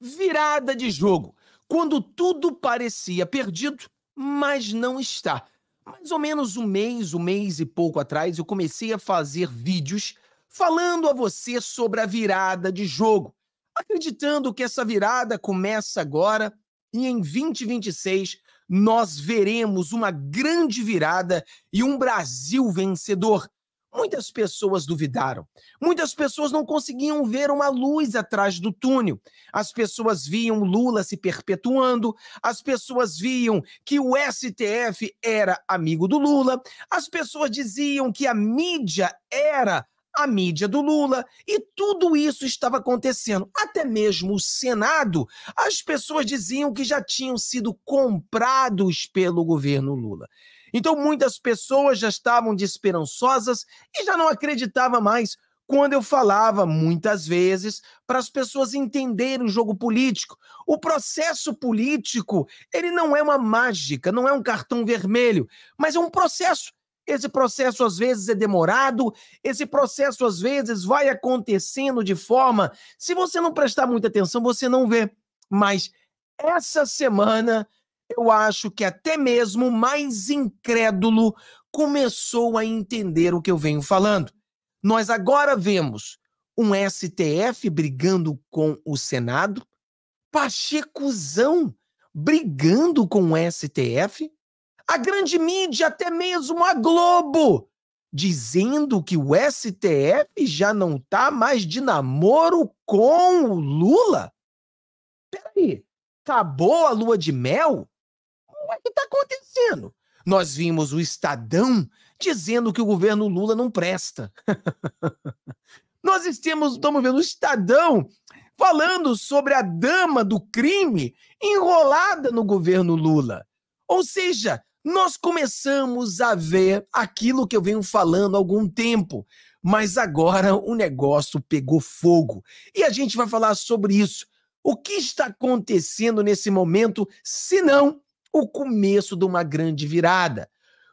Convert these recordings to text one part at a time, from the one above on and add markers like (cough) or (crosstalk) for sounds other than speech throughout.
virada de jogo, quando tudo parecia perdido, mas não está. Mais ou menos um mês, um mês e pouco atrás, eu comecei a fazer vídeos falando a você sobre a virada de jogo, acreditando que essa virada começa agora e em 2026 nós veremos uma grande virada e um Brasil vencedor. Muitas pessoas duvidaram. Muitas pessoas não conseguiam ver uma luz atrás do túnel. As pessoas viam Lula se perpetuando, as pessoas viam que o STF era amigo do Lula, as pessoas diziam que a mídia era a mídia do Lula, e tudo isso estava acontecendo. Até mesmo o Senado, as pessoas diziam que já tinham sido comprados pelo governo Lula. Então muitas pessoas já estavam desesperançosas e já não acreditava mais quando eu falava muitas vezes para as pessoas entenderem o jogo político. O processo político, ele não é uma mágica, não é um cartão vermelho, mas é um processo. Esse processo às vezes é demorado, esse processo às vezes vai acontecendo de forma, se você não prestar muita atenção, você não vê. Mas essa semana eu acho que até mesmo o mais incrédulo começou a entender o que eu venho falando. Nós agora vemos um STF brigando com o Senado, Pachecuzão brigando com o STF, a grande mídia, até mesmo a Globo, dizendo que o STF já não está mais de namoro com o Lula. Peraí, acabou a lua de mel? acontecendo? Nós vimos o Estadão dizendo que o governo Lula não presta. (laughs) Nós estamos, estamos vendo o Estadão falando sobre a dama do crime enrolada no governo Lula. Ou seja, nós começamos a ver aquilo que eu venho falando há algum tempo, mas agora o negócio pegou fogo. E a gente vai falar sobre isso. O que está acontecendo nesse momento, se não o começo de uma grande virada,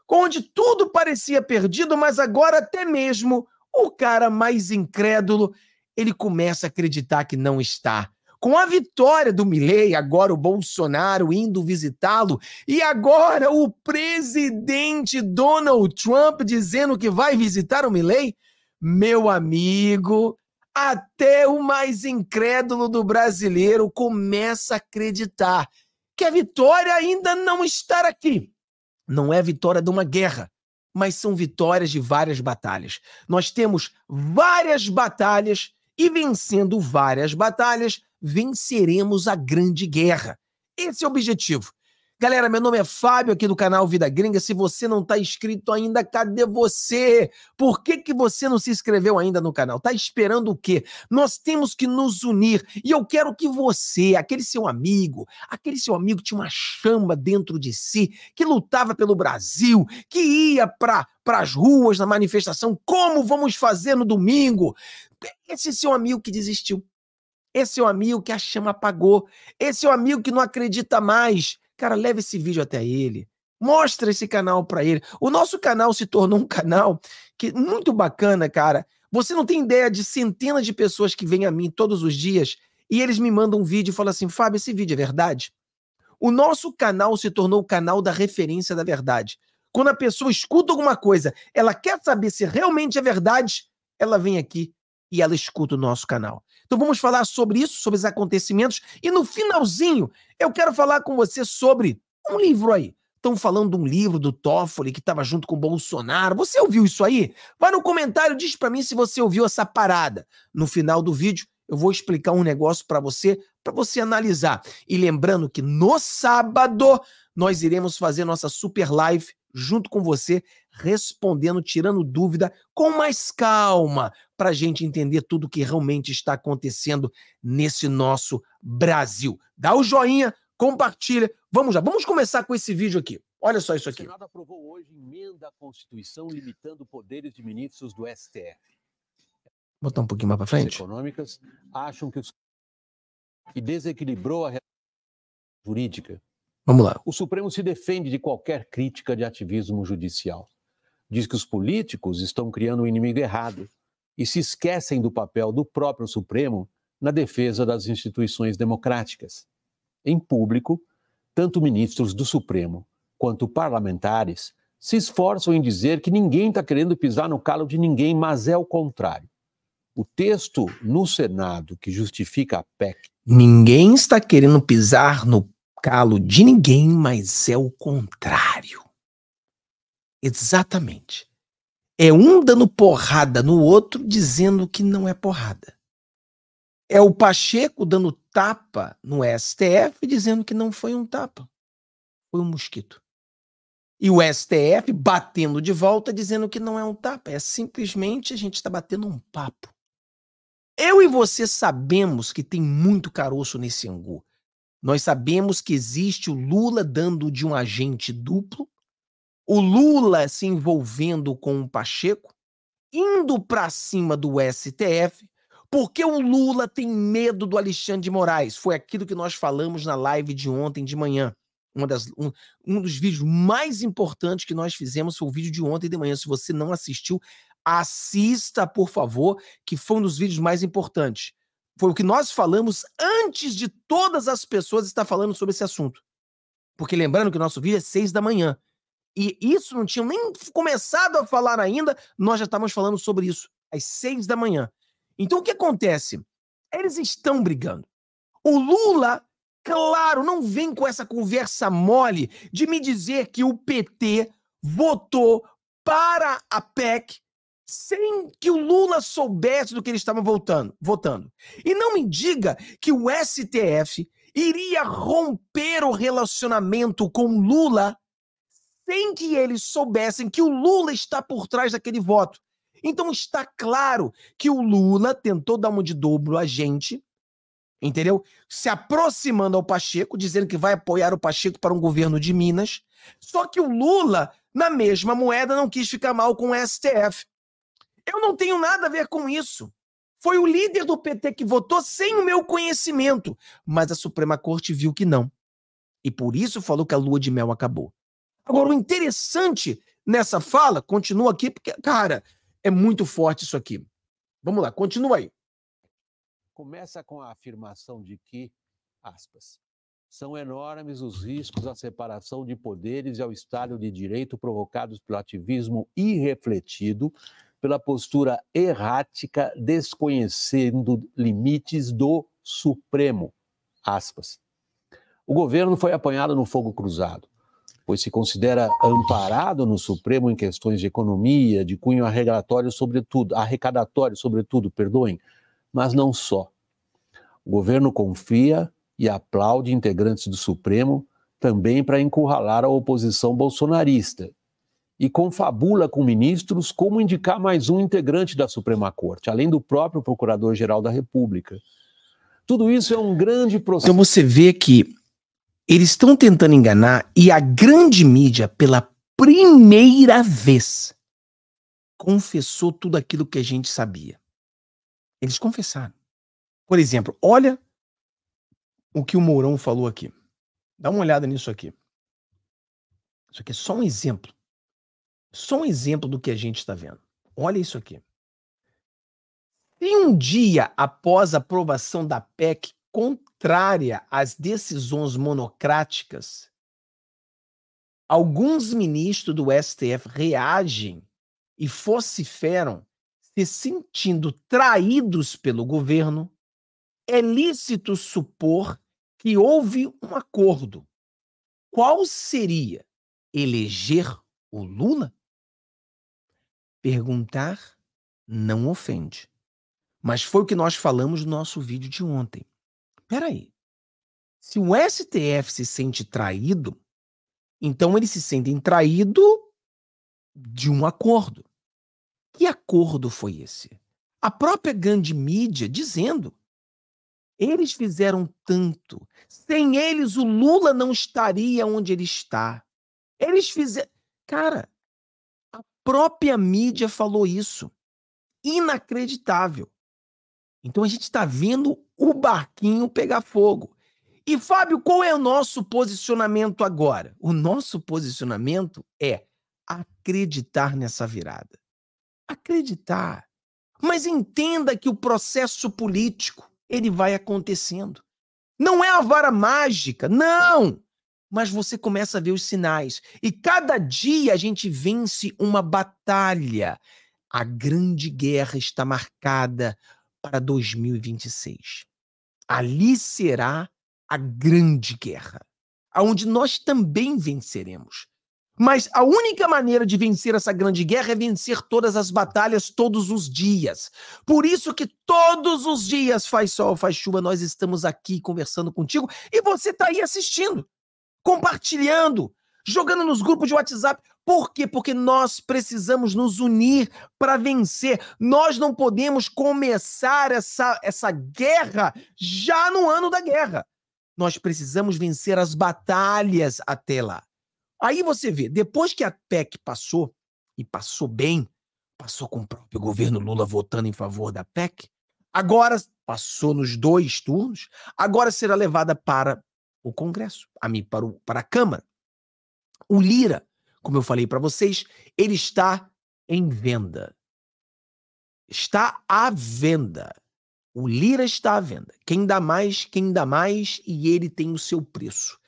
onde tudo parecia perdido, mas agora até mesmo o cara mais incrédulo, ele começa a acreditar que não está. Com a vitória do Milley, agora o Bolsonaro indo visitá-lo, e agora o presidente Donald Trump dizendo que vai visitar o Milley, meu amigo, até o mais incrédulo do brasileiro começa a acreditar que a vitória ainda não está aqui. Não é vitória de uma guerra, mas são vitórias de várias batalhas. Nós temos várias batalhas e vencendo várias batalhas, venceremos a grande guerra. Esse é o objetivo. Galera, meu nome é Fábio aqui do canal Vida Gringa. Se você não está inscrito ainda, cadê você? Por que, que você não se inscreveu ainda no canal? Tá esperando o quê? Nós temos que nos unir e eu quero que você, aquele seu amigo, aquele seu amigo tinha uma chama dentro de si, que lutava pelo Brasil, que ia para para as ruas na manifestação, como vamos fazer no domingo? Esse seu amigo que desistiu, esse seu amigo que a chama apagou. Esse seu amigo que não acredita mais. Cara, leva esse vídeo até ele. Mostra esse canal para ele. O nosso canal se tornou um canal que muito bacana, cara. Você não tem ideia de centenas de pessoas que vêm a mim todos os dias e eles me mandam um vídeo e falam assim: Fábio, esse vídeo é verdade? O nosso canal se tornou o canal da referência da verdade. Quando a pessoa escuta alguma coisa, ela quer saber se realmente é verdade, ela vem aqui e ela escuta o nosso canal. Então vamos falar sobre isso, sobre os acontecimentos e no finalzinho eu quero falar com você sobre um livro aí. Estão falando de um livro do Toffoli que estava junto com o Bolsonaro. Você ouviu isso aí? Vai no comentário, diz para mim se você ouviu essa parada. No final do vídeo eu vou explicar um negócio para você, para você analisar. E lembrando que no sábado nós iremos fazer nossa super live junto com você respondendo, tirando dúvida, com mais calma, para a gente entender tudo o que realmente está acontecendo nesse nosso Brasil. Dá o joinha, compartilha. Vamos lá, vamos começar com esse vídeo aqui. Olha só isso aqui. O Senado aprovou hoje emenda à Constituição limitando poderes de ministros do STF. Botar um pouquinho mais para frente. As econômicas acham que os e desequilibrou a jurídica. Vamos lá. O Supremo se defende de qualquer crítica de ativismo judicial diz que os políticos estão criando um inimigo errado e se esquecem do papel do próprio Supremo na defesa das instituições democráticas. Em público, tanto ministros do Supremo quanto parlamentares se esforçam em dizer que ninguém está querendo pisar no calo de ninguém, mas é o contrário. O texto no Senado que justifica a PEC. Ninguém está querendo pisar no calo de ninguém, mas é o contrário. Exatamente. É um dando porrada no outro dizendo que não é porrada. É o Pacheco dando tapa no STF dizendo que não foi um tapa, foi um mosquito. E o STF batendo de volta dizendo que não é um tapa, é simplesmente a gente está batendo um papo. Eu e você sabemos que tem muito caroço nesse angu. Nós sabemos que existe o Lula dando de um agente duplo o Lula se envolvendo com o Pacheco, indo para cima do STF, porque o Lula tem medo do Alexandre de Moraes. Foi aquilo que nós falamos na live de ontem de manhã. Das, um, um dos vídeos mais importantes que nós fizemos foi o vídeo de ontem de manhã. Se você não assistiu, assista, por favor, que foi um dos vídeos mais importantes. Foi o que nós falamos antes de todas as pessoas estar falando sobre esse assunto. Porque lembrando que o nosso vídeo é seis da manhã. E isso não tinham nem começado a falar ainda, nós já estávamos falando sobre isso às seis da manhã. Então o que acontece? Eles estão brigando. O Lula, claro, não vem com essa conversa mole de me dizer que o PT votou para a PEC sem que o Lula soubesse do que eles estavam votando, votando. E não me diga que o STF iria romper o relacionamento com Lula sem que eles soubessem que o Lula está por trás daquele voto. Então está claro que o Lula tentou dar uma de dobro a gente, entendeu? Se aproximando ao Pacheco, dizendo que vai apoiar o Pacheco para um governo de Minas. Só que o Lula, na mesma moeda, não quis ficar mal com o STF. Eu não tenho nada a ver com isso. Foi o líder do PT que votou sem o meu conhecimento, mas a Suprema Corte viu que não. E por isso falou que a lua de mel acabou. Agora, o interessante nessa fala, continua aqui, porque, cara, é muito forte isso aqui. Vamos lá, continua aí. Começa com a afirmação de que, aspas, são enormes os riscos à separação de poderes e ao Estado de direito provocados pelo ativismo irrefletido, pela postura errática, desconhecendo limites do Supremo. Aspas. O governo foi apanhado no fogo cruzado pois se considera amparado no Supremo em questões de economia, de cunho arrecadatório, sobretudo, arrecadatório, sobretudo, perdoem, mas não só. O governo confia e aplaude integrantes do Supremo também para encurralar a oposição bolsonarista e confabula com ministros como indicar mais um integrante da Suprema Corte, além do próprio Procurador-Geral da República. Tudo isso é um grande processo. Então você vê que eles estão tentando enganar e a grande mídia, pela primeira vez, confessou tudo aquilo que a gente sabia. Eles confessaram. Por exemplo, olha o que o Mourão falou aqui. Dá uma olhada nisso aqui. Isso aqui é só um exemplo. Só um exemplo do que a gente está vendo. Olha isso aqui. Se um dia após a aprovação da PEC contrária às decisões monocráticas, alguns ministros do STF reagem e vociferam se sentindo traídos pelo governo, é lícito supor que houve um acordo. Qual seria? Eleger o Lula? Perguntar não ofende. Mas foi o que nós falamos no nosso vídeo de ontem. Peraí. Se o STF se sente traído, então eles se sentem traídos de um acordo. Que acordo foi esse? A própria grande mídia dizendo. Eles fizeram tanto. Sem eles, o Lula não estaria onde ele está. Eles fizeram. Cara, a própria mídia falou isso. Inacreditável. Então a gente está vendo o barquinho pegar fogo. E Fábio, qual é o nosso posicionamento agora? O nosso posicionamento é acreditar nessa virada. Acreditar. Mas entenda que o processo político, ele vai acontecendo. Não é a vara mágica, não! Mas você começa a ver os sinais. E cada dia a gente vence uma batalha. A grande guerra está marcada para 2026. Ali será a grande guerra, aonde nós também venceremos. Mas a única maneira de vencer essa grande guerra é vencer todas as batalhas todos os dias. Por isso que todos os dias faz sol, faz chuva, nós estamos aqui conversando contigo e você está aí assistindo, compartilhando, jogando nos grupos de WhatsApp. Por quê? Porque nós precisamos nos unir para vencer. Nós não podemos começar essa, essa guerra já no ano da guerra. Nós precisamos vencer as batalhas até lá. Aí você vê, depois que a PEC passou, e passou bem, passou com o próprio governo Lula votando em favor da PEC, agora passou nos dois turnos, agora será levada para o Congresso, a mim, para, o, para a Câmara. O Lira, como eu falei para vocês, ele está em venda. Está à venda. O Lira está à venda. Quem dá mais, quem dá mais, e ele tem o seu preço.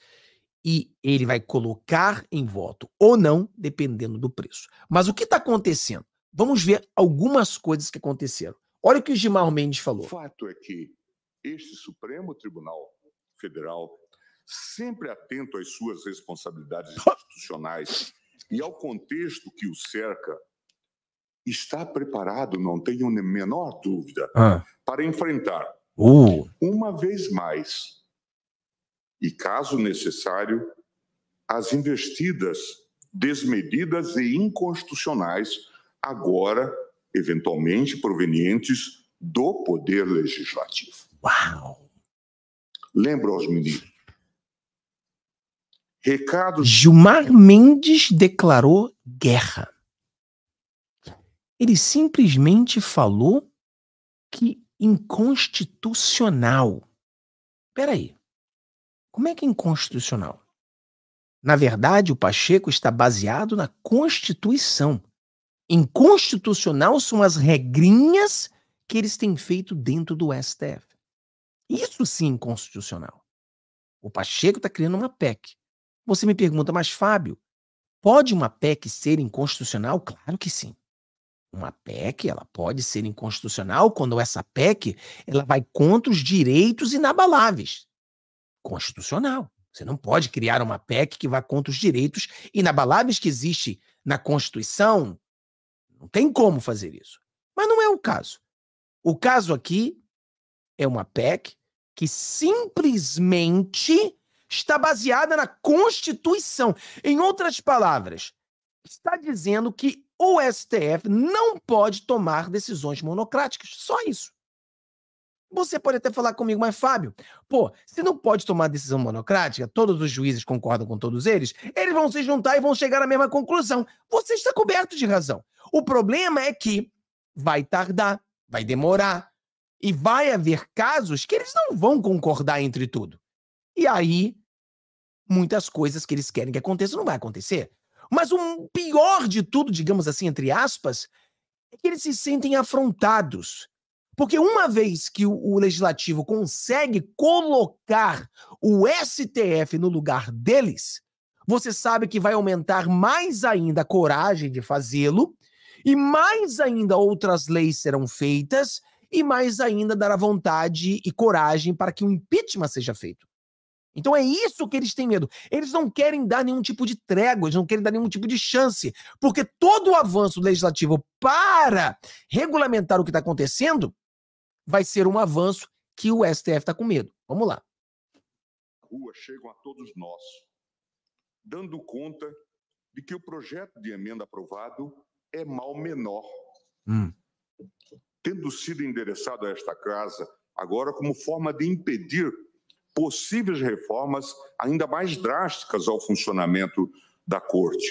E ele vai colocar em voto ou não, dependendo do preço. Mas o que está acontecendo? Vamos ver algumas coisas que aconteceram. Olha o que o Gilmar Mendes falou. O fato é que este Supremo Tribunal Federal sempre atento às suas responsabilidades institucionais e ao contexto que o cerca, está preparado, não tenho a menor dúvida, ah. para enfrentar, uh. uma vez mais, e caso necessário, as investidas desmedidas e inconstitucionais, agora, eventualmente, provenientes do Poder Legislativo. Uau! Lembro aos ministros. Recado. Gilmar Mendes declarou guerra. Ele simplesmente falou que inconstitucional. Peraí, como é que é inconstitucional? Na verdade, o Pacheco está baseado na Constituição. Inconstitucional são as regrinhas que eles têm feito dentro do STF. Isso sim é inconstitucional. O Pacheco está criando uma PEC você me pergunta, mas Fábio, pode uma PEC ser inconstitucional? Claro que sim. Uma PEC, ela pode ser inconstitucional quando essa PEC, ela vai contra os direitos inabaláveis. Constitucional. Você não pode criar uma PEC que vá contra os direitos inabaláveis que existe na Constituição. Não tem como fazer isso. Mas não é o caso. O caso aqui é uma PEC que simplesmente está baseada na Constituição. Em outras palavras, está dizendo que o STF não pode tomar decisões monocráticas. Só isso. Você pode até falar comigo, mas Fábio, pô, se não pode tomar decisão monocrática, todos os juízes concordam com todos eles, eles vão se juntar e vão chegar à mesma conclusão. Você está coberto de razão. O problema é que vai tardar, vai demorar e vai haver casos que eles não vão concordar entre tudo. E aí, muitas coisas que eles querem que aconteça não vai acontecer. Mas o pior de tudo, digamos assim, entre aspas, é que eles se sentem afrontados. Porque uma vez que o, o legislativo consegue colocar o STF no lugar deles, você sabe que vai aumentar mais ainda a coragem de fazê-lo, e mais ainda outras leis serão feitas, e mais ainda dará vontade e coragem para que o impeachment seja feito. Então é isso que eles têm medo. Eles não querem dar nenhum tipo de trégua, eles não querem dar nenhum tipo de chance, porque todo o avanço legislativo para regulamentar o que está acontecendo vai ser um avanço que o STF está com medo. Vamos lá. Rua chegam a todos nós, dando conta de que o projeto de emenda aprovado é mal menor. Hum. Tendo sido endereçado a esta casa agora como forma de impedir possíveis reformas ainda mais drásticas ao funcionamento da corte,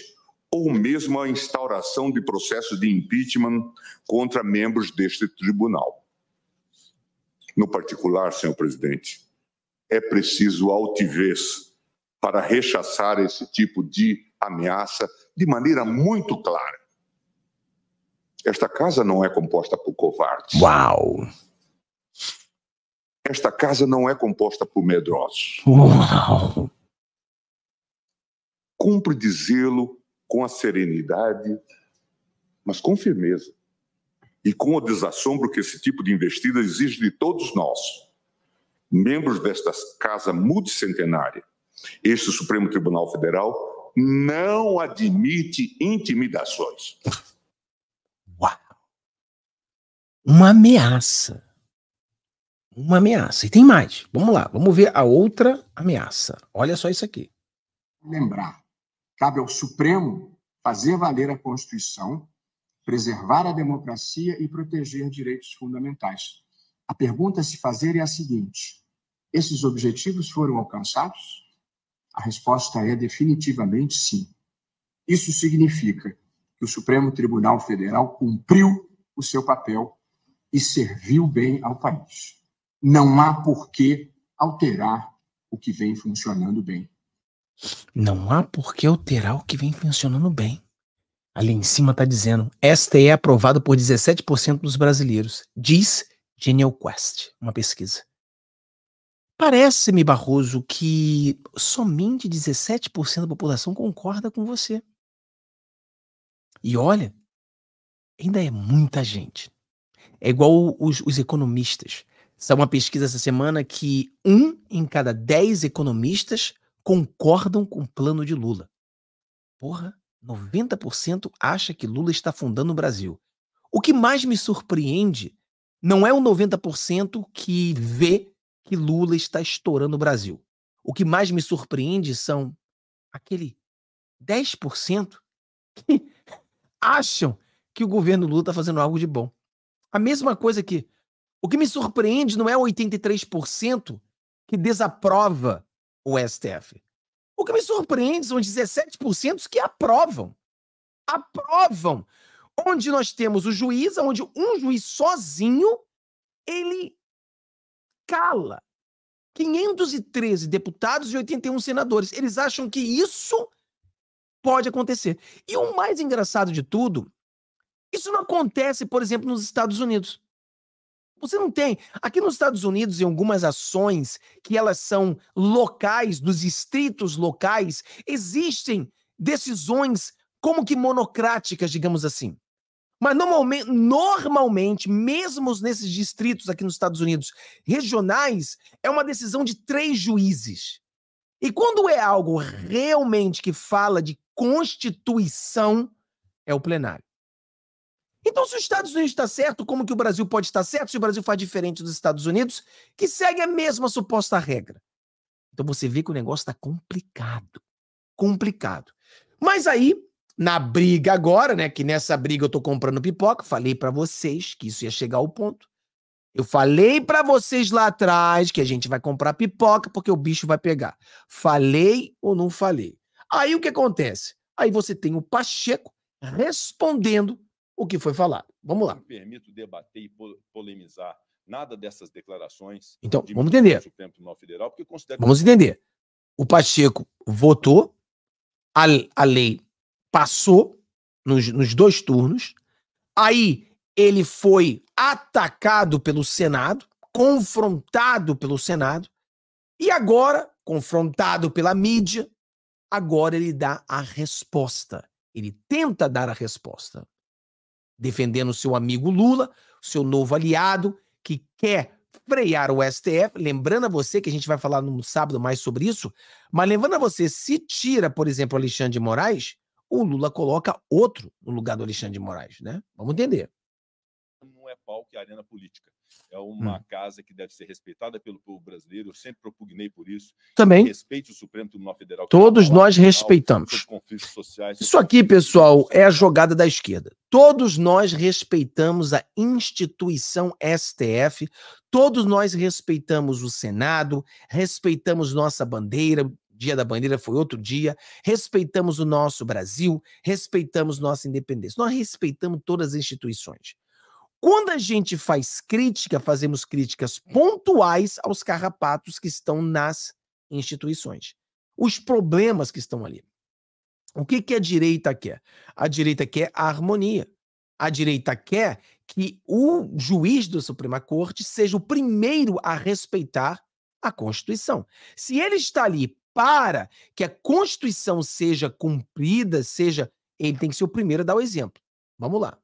ou mesmo a instauração de processos de impeachment contra membros deste tribunal. No particular, senhor presidente, é preciso altivez para rechaçar esse tipo de ameaça de maneira muito clara. Esta casa não é composta por covardes. Uau! Esta casa não é composta por medrosos. Uau! Cumpre dizê-lo com a serenidade, mas com firmeza e com o desassombro que esse tipo de investida exige de todos nós, membros desta casa multicentenária. Este Supremo Tribunal Federal não admite intimidações. Uau! Uma ameaça. Uma ameaça. E tem mais. Vamos lá, vamos ver a outra ameaça. Olha só isso aqui. Lembrar: cabe ao Supremo fazer valer a Constituição, preservar a democracia e proteger direitos fundamentais. A pergunta a se fazer é a seguinte: esses objetivos foram alcançados? A resposta é definitivamente sim. Isso significa que o Supremo Tribunal Federal cumpriu o seu papel e serviu bem ao país não há por que alterar o que vem funcionando bem. Não há por que alterar o que vem funcionando bem. Ali em cima está dizendo: esta é aprovada por 17% dos brasileiros, diz Genial Quest, uma pesquisa. Parece-me, Barroso, que somente 17% da população concorda com você. E olha, ainda é muita gente. É igual os, os economistas. Saiu uma pesquisa essa semana que um em cada dez economistas concordam com o plano de Lula. Porra, 90% acha que Lula está fundando o Brasil. O que mais me surpreende não é o 90% que vê que Lula está estourando o Brasil. O que mais me surpreende são aquele 10% que (laughs) acham que o governo Lula está fazendo algo de bom. A mesma coisa que o que me surpreende não é 83% que desaprova o STF. O que me surpreende são os 17% que aprovam. Aprovam. Onde nós temos o juiz, onde um juiz sozinho, ele cala 513 deputados e 81 senadores. Eles acham que isso pode acontecer. E o mais engraçado de tudo, isso não acontece, por exemplo, nos Estados Unidos. Você não tem. Aqui nos Estados Unidos, em algumas ações que elas são locais, dos distritos locais, existem decisões como que monocráticas, digamos assim. Mas normalmente, normalmente, mesmo nesses distritos aqui nos Estados Unidos regionais, é uma decisão de três juízes. E quando é algo realmente que fala de constituição, é o plenário. Então, se os Estados Unidos está certo, como que o Brasil pode estar certo se o Brasil faz diferente dos Estados Unidos, que segue a mesma suposta regra? Então você vê que o negócio está complicado. Complicado. Mas aí, na briga agora, né? Que nessa briga eu tô comprando pipoca, falei para vocês que isso ia chegar ao ponto. Eu falei para vocês lá atrás que a gente vai comprar pipoca porque o bicho vai pegar. Falei ou não falei? Aí o que acontece? Aí você tem o Pacheco respondendo o que foi falado. Vamos lá. Não me permito debater e polemizar nada dessas declarações. Então, de vamos entender. Supremo Tribunal Federal, porque considero... Vamos é entender. O Pacheco votou, a, a lei passou nos, nos dois turnos, aí ele foi atacado pelo Senado, confrontado pelo Senado, e agora, confrontado pela mídia, agora ele dá a resposta. Ele tenta dar a resposta defendendo seu amigo Lula, seu novo aliado, que quer frear o STF. Lembrando a você que a gente vai falar no sábado mais sobre isso, mas lembrando a você, se tira, por exemplo, Alexandre de Moraes, o Lula coloca outro no lugar do Alexandre de Moraes, né? Vamos entender. Não é pau que e é arena política é uma hum. casa que deve ser respeitada pelo povo brasileiro. Eu sempre propugnei por isso. Também. Respeite o Supremo Tribunal Federal. É todos nós respeitamos. respeitamos. Sociais, isso aqui, pessoal, é a jogada da esquerda. Todos nós respeitamos a instituição STF, todos nós respeitamos o Senado, respeitamos nossa bandeira, Dia da Bandeira foi outro dia, respeitamos o nosso Brasil, respeitamos nossa independência. Nós respeitamos todas as instituições. Quando a gente faz crítica, fazemos críticas é. pontuais aos carrapatos que estão nas instituições, os problemas que estão ali. O que, que a direita quer? A direita quer a harmonia. A direita quer que o juiz da Suprema Corte seja o primeiro a respeitar a Constituição. Se ele está ali para que a Constituição seja cumprida, seja, ele tem que ser o primeiro a dar o exemplo. Vamos lá.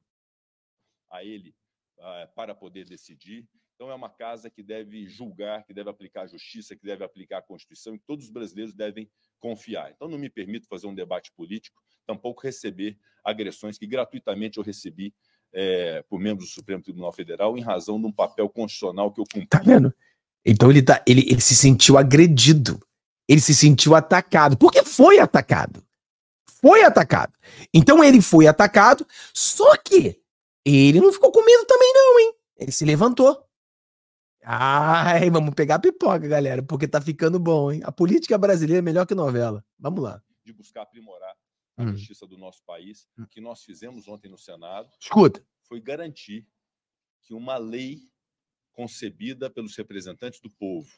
A ele ah, para poder decidir. Então, é uma casa que deve julgar, que deve aplicar a justiça, que deve aplicar a Constituição, e todos os brasileiros devem confiar. Então, não me permito fazer um debate político, tampouco receber agressões que gratuitamente eu recebi é, por membros do Supremo Tribunal Federal em razão de um papel constitucional que eu cumpri. Tá vendo? Então, ele, tá, ele, ele se sentiu agredido, ele se sentiu atacado, porque foi atacado. Foi atacado. Então, ele foi atacado, só que ele não ficou com medo também, não, hein? Ele se levantou. Ai, vamos pegar a pipoca, galera, porque tá ficando bom, hein? A política brasileira é melhor que novela. Vamos lá. De buscar aprimorar a hum. justiça do nosso país, o hum. que nós fizemos ontem no Senado. Escuta. Foi garantir que uma lei concebida pelos representantes do povo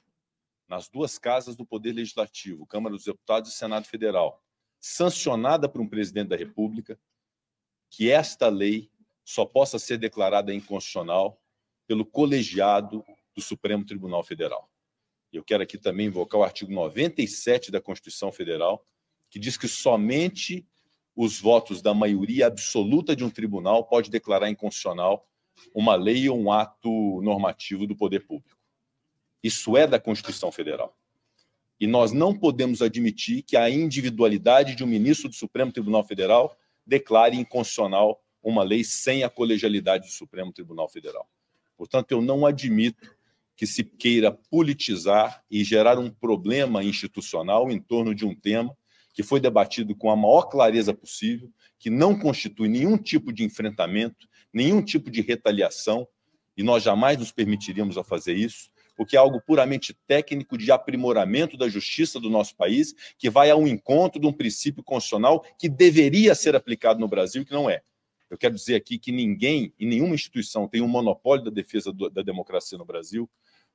nas duas casas do Poder Legislativo, Câmara dos Deputados e Senado Federal, sancionada por um presidente da República, que esta lei só possa ser declarada inconstitucional pelo colegiado do Supremo Tribunal Federal. Eu quero aqui também invocar o artigo 97 da Constituição Federal, que diz que somente os votos da maioria absoluta de um tribunal pode declarar inconstitucional uma lei ou um ato normativo do poder público. Isso é da Constituição Federal. E nós não podemos admitir que a individualidade de um ministro do Supremo Tribunal Federal declare inconstitucional uma lei sem a colegialidade do Supremo Tribunal Federal. Portanto, eu não admito que se queira politizar e gerar um problema institucional em torno de um tema que foi debatido com a maior clareza possível, que não constitui nenhum tipo de enfrentamento, nenhum tipo de retaliação, e nós jamais nos permitiríamos a fazer isso, porque é algo puramente técnico de aprimoramento da justiça do nosso país, que vai ao encontro de um princípio constitucional que deveria ser aplicado no Brasil, que não é. Eu quero dizer aqui que ninguém, em nenhuma instituição, tem um monopólio da defesa do, da democracia no Brasil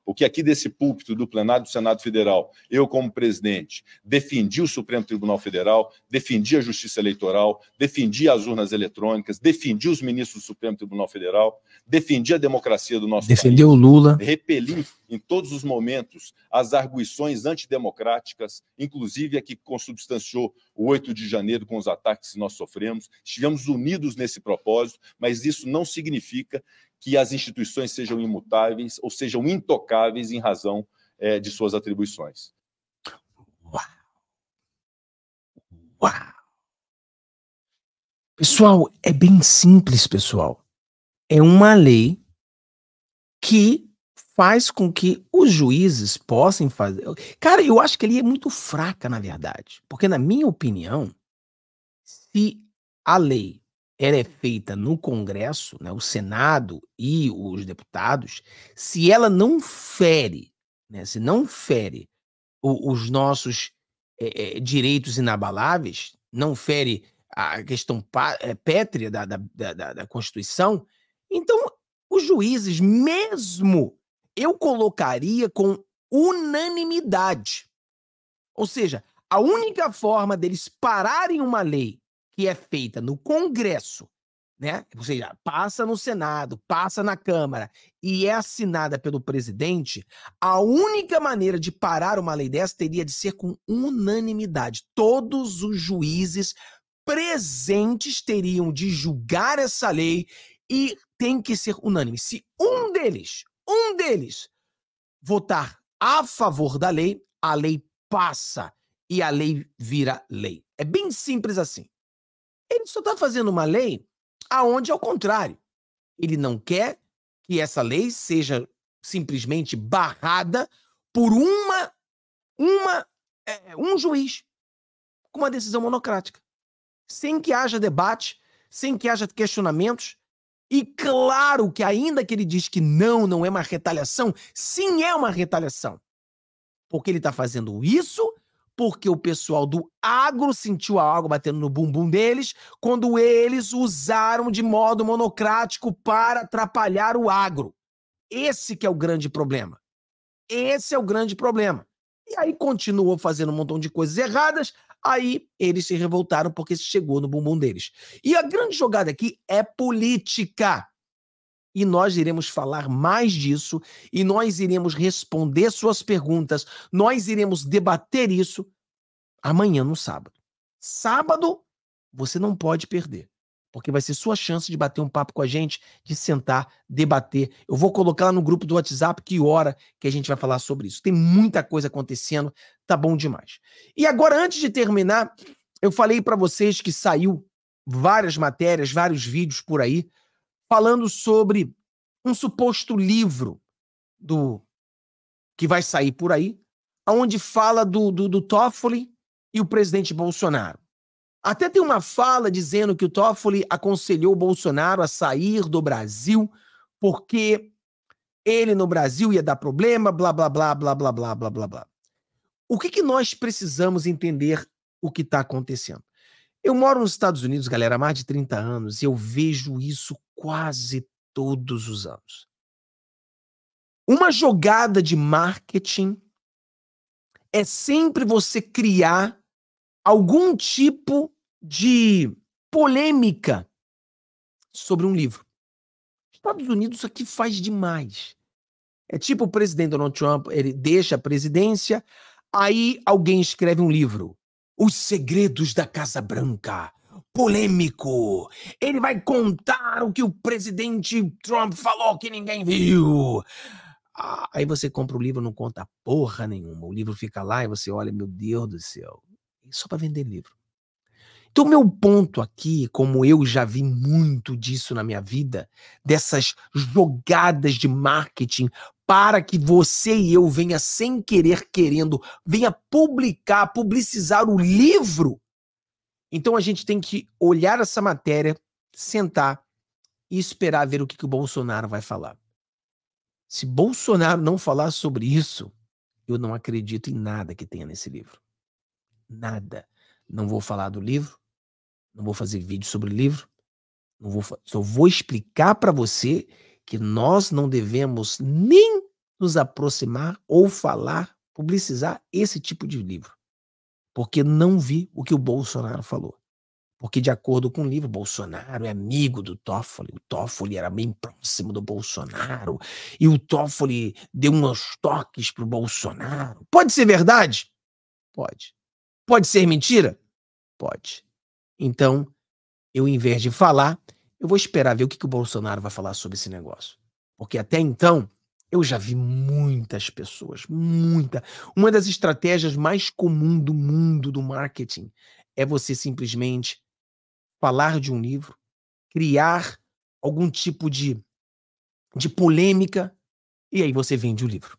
o que aqui desse púlpito do plenário do Senado Federal, eu como presidente, defendi o Supremo Tribunal Federal, defendi a Justiça Eleitoral, defendi as urnas eletrônicas, defendi os ministros do Supremo Tribunal Federal, defendi a democracia do nosso Defendeu país. Defendeu Lula. Repeli em todos os momentos as arguições antidemocráticas, inclusive a que consubstanciou o 8 de janeiro com os ataques que nós sofremos. Estivemos unidos nesse propósito, mas isso não significa que as instituições sejam imutáveis ou sejam intocáveis em razão é, de suas atribuições. Uau! Uau! Pessoal, é bem simples, pessoal. É uma lei que faz com que os juízes possam fazer. Cara, eu acho que ele é muito fraca, na verdade. Porque, na minha opinião, se a lei ela é feita no Congresso, né, o Senado e os deputados, se ela não fere, né, se não fere o, os nossos é, é, direitos inabaláveis, não fere a questão pá, é, pétrea da, da, da, da Constituição, então os juízes, mesmo eu colocaria com unanimidade. Ou seja, a única forma deles pararem uma lei que é feita no Congresso, né? Ou seja, passa no Senado, passa na Câmara e é assinada pelo presidente, a única maneira de parar uma lei dessa teria de ser com unanimidade. Todos os juízes presentes teriam de julgar essa lei e tem que ser unânime. Se um deles, um deles votar a favor da lei, a lei passa e a lei vira lei. É bem simples assim. Ele só está fazendo uma lei aonde é o contrário. Ele não quer que essa lei seja simplesmente barrada por uma, uma é, um juiz com uma decisão monocrática, sem que haja debate, sem que haja questionamentos. E claro que ainda que ele diz que não, não é uma retaliação, sim é uma retaliação. Porque ele está fazendo isso porque o pessoal do agro sentiu a água batendo no bumbum deles quando eles usaram de modo monocrático para atrapalhar o agro. Esse que é o grande problema. Esse é o grande problema. E aí continuou fazendo um montão de coisas erradas, aí eles se revoltaram porque chegou no bumbum deles. E a grande jogada aqui é política e nós iremos falar mais disso e nós iremos responder suas perguntas, nós iremos debater isso amanhã no sábado. Sábado você não pode perder, porque vai ser sua chance de bater um papo com a gente, de sentar, debater. Eu vou colocar lá no grupo do WhatsApp que hora que a gente vai falar sobre isso. Tem muita coisa acontecendo, tá bom demais. E agora antes de terminar, eu falei para vocês que saiu várias matérias, vários vídeos por aí falando sobre um suposto livro do que vai sair por aí, onde fala do, do, do Toffoli e o presidente Bolsonaro. Até tem uma fala dizendo que o Toffoli aconselhou o Bolsonaro a sair do Brasil porque ele no Brasil ia dar problema, blá, blá, blá, blá, blá, blá, blá, blá, blá. O que, que nós precisamos entender o que está acontecendo? Eu moro nos Estados Unidos, galera, há mais de 30 anos e eu vejo isso quase todos os anos. Uma jogada de marketing é sempre você criar algum tipo de polêmica sobre um livro. Estados Unidos isso aqui faz demais. É tipo o presidente Donald Trump, ele deixa a presidência, aí alguém escreve um livro. Os segredos da Casa Branca. Polêmico. Ele vai contar o que o presidente Trump falou que ninguém viu. Ah, aí você compra o livro, não conta porra nenhuma. O livro fica lá e você olha, meu Deus do céu. Só para vender livro. Então, meu ponto aqui, como eu já vi muito disso na minha vida, dessas jogadas de marketing para que você e eu venha sem querer querendo, venha publicar, publicizar o livro. Então a gente tem que olhar essa matéria, sentar e esperar ver o que, que o Bolsonaro vai falar. Se Bolsonaro não falar sobre isso, eu não acredito em nada que tenha nesse livro. Nada. Não vou falar do livro, não vou fazer vídeo sobre o livro. Não vou, só vou explicar para você que nós não devemos nem nos aproximar ou falar, publicizar esse tipo de livro. Porque não vi o que o Bolsonaro falou. Porque, de acordo com o livro, Bolsonaro é amigo do Toffoli. O Toffoli era bem próximo do Bolsonaro. E o Toffoli deu uns toques pro Bolsonaro. Pode ser verdade? Pode. Pode ser mentira? Pode. Então, eu, em vez de falar, eu vou esperar ver o que, que o Bolsonaro vai falar sobre esse negócio. Porque até então, eu já vi muitas pessoas, muita. Uma das estratégias mais comuns do mundo do marketing é você simplesmente falar de um livro, criar algum tipo de, de polêmica, e aí você vende o livro.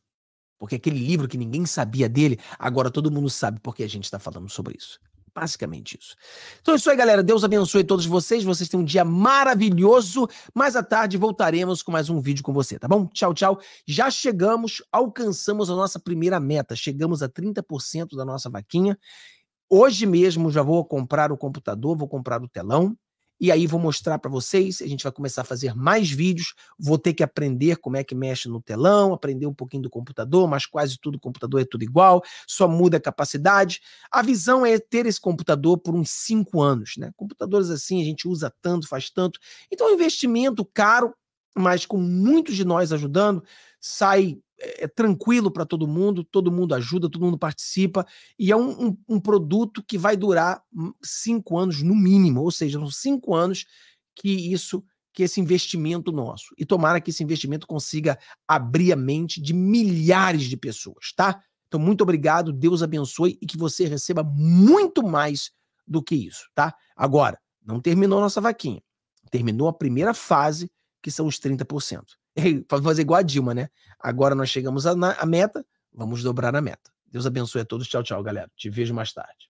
Porque aquele livro que ninguém sabia dele, agora todo mundo sabe porque a gente está falando sobre isso. Basicamente isso. Então é isso aí, galera. Deus abençoe todos vocês. Vocês têm um dia maravilhoso. Mais à tarde voltaremos com mais um vídeo com você, tá bom? Tchau, tchau. Já chegamos, alcançamos a nossa primeira meta. Chegamos a 30% da nossa vaquinha. Hoje mesmo já vou comprar o computador, vou comprar o telão. E aí vou mostrar para vocês, a gente vai começar a fazer mais vídeos, vou ter que aprender como é que mexe no telão, aprender um pouquinho do computador, mas quase tudo computador é tudo igual, só muda a capacidade. A visão é ter esse computador por uns cinco anos, né? Computadores assim a gente usa tanto, faz tanto. Então é um investimento caro, mas com muitos de nós ajudando, sai é, é tranquilo para todo mundo, todo mundo ajuda, todo mundo participa, e é um, um, um, produto que vai durar hum, cinco anos no mínimo, ou seja, são cinco anos que isso, que esse investimento nosso. E tomara que esse investimento consiga abrir a mente de milhares de pessoas, tá? Então, muito obrigado, Deus abençoe e que você receba muito mais do que isso, tá? Agora, não terminou nossa vaquinha. Terminou a primeira fase, que são os 30%. (laughs) fazer igual a Dilma, né? Agora nós chegamos à meta, vamos dobrar a meta. Deus abençoe a todos. Tchau, tchau, galera. Te vejo mais tarde.